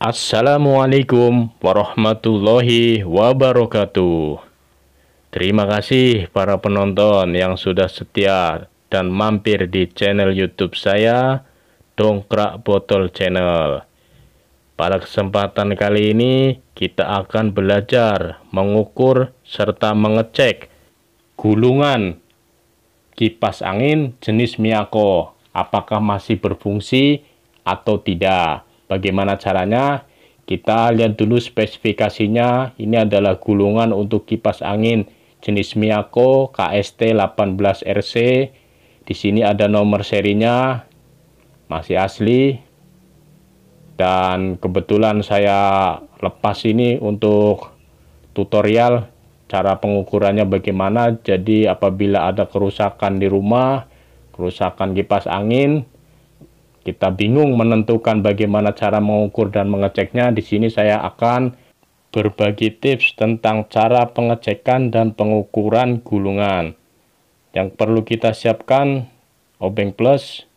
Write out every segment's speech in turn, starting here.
Assalamualaikum warahmatullahi wabarakatuh. Terima kasih para penonton yang sudah setia dan mampir di channel YouTube saya, Dongkrak Botol Channel. Pada kesempatan kali ini, kita akan belajar mengukur serta mengecek gulungan kipas angin jenis Miyako apakah masih berfungsi atau tidak. Bagaimana caranya? Kita lihat dulu spesifikasinya. Ini adalah gulungan untuk kipas angin jenis Miyako KST 18RC. Di sini ada nomor serinya, masih asli. Dan kebetulan saya lepas ini untuk tutorial cara pengukurannya bagaimana. Jadi apabila ada kerusakan di rumah, kerusakan kipas angin, kita bingung menentukan bagaimana cara mengukur dan mengeceknya, di sini saya akan berbagi tips tentang cara pengecekan dan pengukuran gulungan. Yang perlu kita siapkan obeng plus,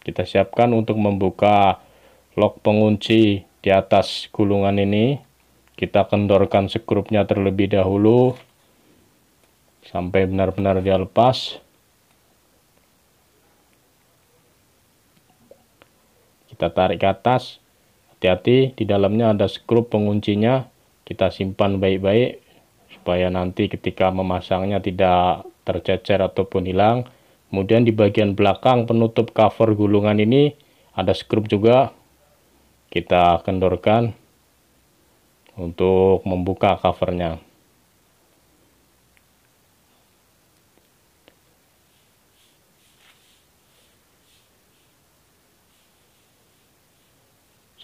kita siapkan untuk membuka lock pengunci di atas gulungan ini. Kita kendorkan skrupnya terlebih dahulu sampai benar-benar dia lepas. Kita tarik ke atas. Hati-hati, di dalamnya ada skrup penguncinya. Kita simpan baik-baik supaya nanti ketika memasangnya tidak tercecer ataupun hilang. Kemudian di bagian belakang penutup cover gulungan ini ada skrup juga. Kita kendorkan untuk membuka covernya.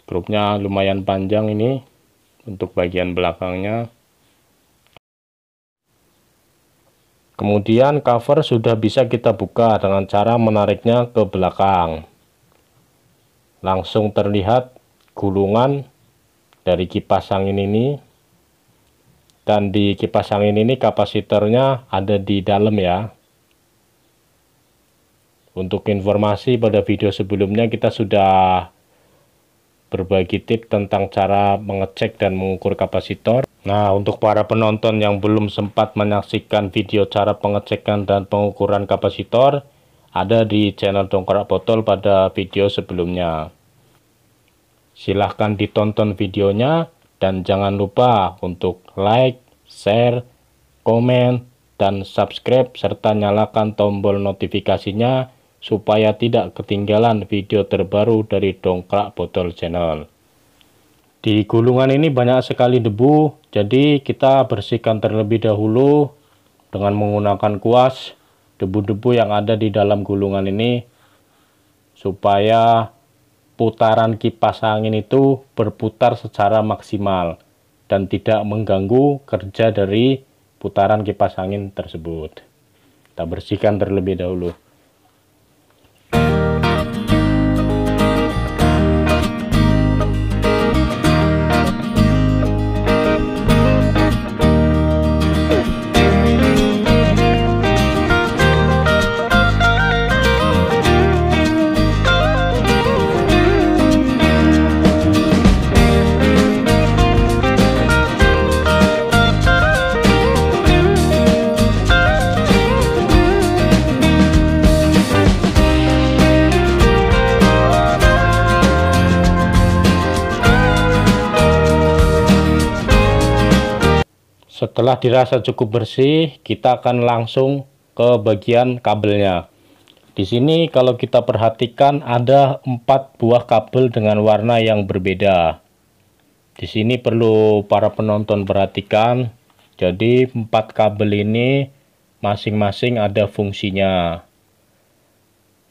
skrupnya lumayan panjang ini untuk bagian belakangnya kemudian cover sudah bisa kita buka dengan cara menariknya ke belakang langsung terlihat gulungan dari kipas angin ini dan di kipas angin ini kapasitornya ada di dalam ya untuk informasi pada video sebelumnya kita sudah berbagi tips tentang cara mengecek dan mengukur kapasitor. Nah, untuk para penonton yang belum sempat menyaksikan video cara pengecekan dan pengukuran kapasitor, ada di channel Dongkrak Botol pada video sebelumnya. Silahkan ditonton videonya dan jangan lupa untuk like, share, komen, dan subscribe serta nyalakan tombol notifikasinya supaya tidak ketinggalan video terbaru dari Dongkrak Botol Channel. Di gulungan ini banyak sekali debu, jadi kita bersihkan terlebih dahulu dengan menggunakan kuas debu-debu yang ada di dalam gulungan ini supaya putaran kipas angin itu berputar secara maksimal dan tidak mengganggu kerja dari putaran kipas angin tersebut. Kita bersihkan terlebih dahulu. Setelah dirasa cukup bersih, kita akan langsung ke bagian kabelnya. Di sini kalau kita perhatikan ada empat buah kabel dengan warna yang berbeda. Di sini perlu para penonton perhatikan. Jadi empat kabel ini masing-masing ada fungsinya.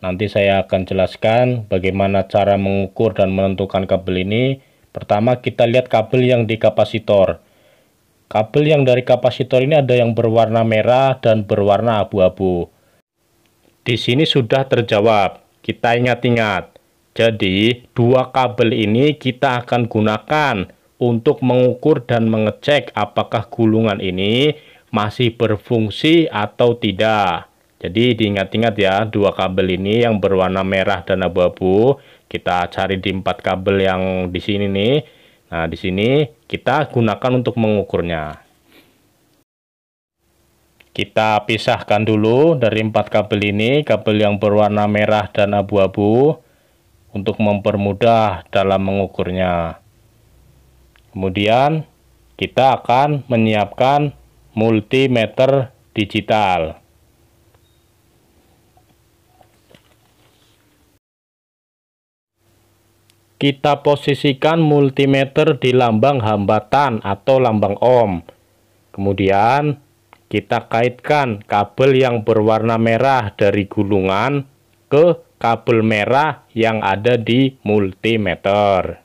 Nanti saya akan jelaskan bagaimana cara mengukur dan menentukan kabel ini. Pertama kita lihat kabel yang di kapasitor. Kabel yang dari kapasitor ini ada yang berwarna merah dan berwarna abu-abu. Di sini sudah terjawab. Kita ingat-ingat. Jadi, dua kabel ini kita akan gunakan untuk mengukur dan mengecek apakah gulungan ini masih berfungsi atau tidak. Jadi diingat-ingat ya, dua kabel ini yang berwarna merah dan abu-abu, kita cari di empat kabel yang di sini nih Nah, di sini kita gunakan untuk mengukurnya. Kita pisahkan dulu dari empat kabel ini, kabel yang berwarna merah dan abu-abu untuk mempermudah dalam mengukurnya. Kemudian kita akan menyiapkan multimeter digital. kita posisikan multimeter di lambang hambatan atau lambang ohm. Kemudian kita kaitkan kabel yang berwarna merah dari gulungan ke kabel merah yang ada di multimeter.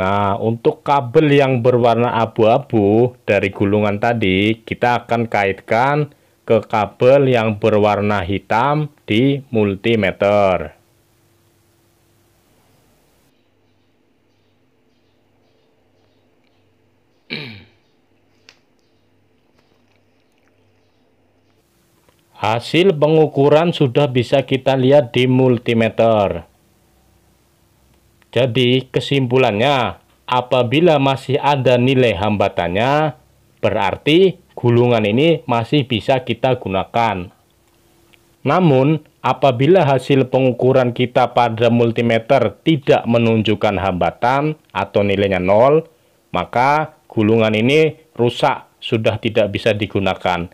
Nah, untuk kabel yang berwarna abu-abu dari gulungan tadi, kita akan kaitkan ke kabel yang berwarna hitam di multimeter. Hasil pengukuran sudah bisa kita lihat di multimeter. Jadi kesimpulannya, apabila masih ada nilai hambatannya, berarti gulungan ini masih bisa kita gunakan. Namun, apabila hasil pengukuran kita pada multimeter tidak menunjukkan hambatan atau nilainya nol, maka gulungan ini rusak, sudah tidak bisa digunakan,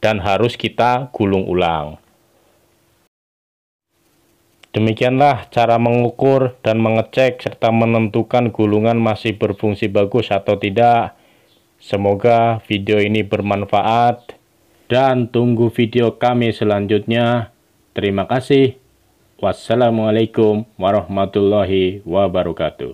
dan harus kita gulung ulang. Demikianlah cara mengukur dan mengecek serta menentukan gulungan masih berfungsi bagus atau tidak Semoga video ini bermanfaat dan tunggu video kami selanjutnya. Terima kasih. Wassalamualaikum warahmatullahi wabarakatuh.